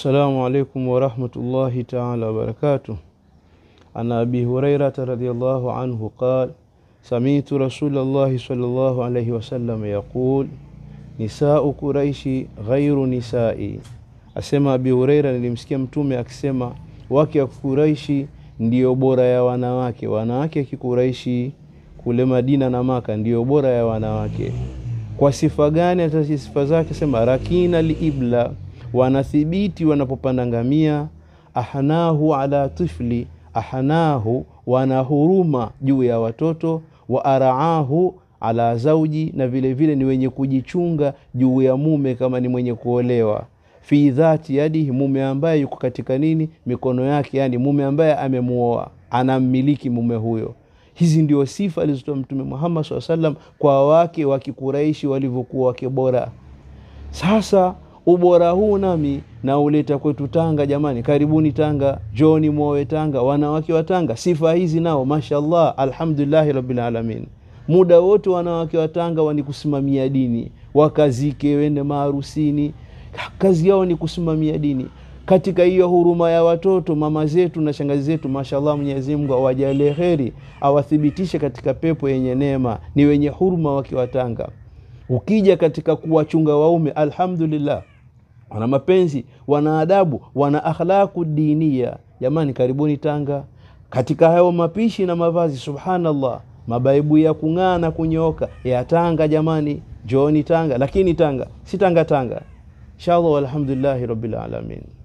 السلام عليكم ورحمة الله taala وبركاته عن أبي هريرة رضي الله عنه قال سمعت رسول الله صلى الله عليه yaqul nisau Quraishi ghairu nisai, asema Abi Huraira, nilimsikia mtume akisema wake wa Quraishi ndiyo bora ya wanawake, wanawake Kikuraishi kule Madina na Maka ndiyo bora ya wanawake. Kwa sifa gani? Atasifa zake sema rakina liibla wanathibiti wanapopanda ngamia ahanahu ala tifli ahanahu wanahuruma juu ya watoto wa araahu ala zauji na vile vile ni wenye kujichunga juu ya mume kama ni mwenye kuolewa fi dhati yadihi mume ambaye yuko katika nini mikono yake yani mume ambaye amemuoa anammiliki mume huyo hizi ndio sifa alizotoa mtume muhammad saa salam kwa wake wa kikuraishi walivyokuwa wake bora sasa ubora huu nami nauleta kwetu Tanga. Jamani, karibuni Tanga, joni mwowe Tanga, wanawake wa Tanga. Sifa hizi nao mashallah, alhamdulillahi rabbil alamin. Muda wote wanawake wa Tanga wanikusimamia dini, wakazike, wende maharusini, kazi yao ni kusimamia dini. Katika hiyo huruma ya watoto mama zetu na shangazi zetu, mashallah, Mwenyezi Mungu awajalie heri awathibitishe katika pepo yenye neema. Ni wenye huruma wakiwatanga Ukija katika kuwachunga waume, alhamdulillah, wana mapenzi, wana adabu, wana akhlaqu dinia. Jamani, karibuni Tanga. Katika hayo mapishi na mavazi, subhanallah, mabaibu ya kung'aa na kunyoka ya Tanga. Jamani, joni Tanga, lakini Tanga si Tanga Tanga. Inshallah, walhamdulillahi alamin.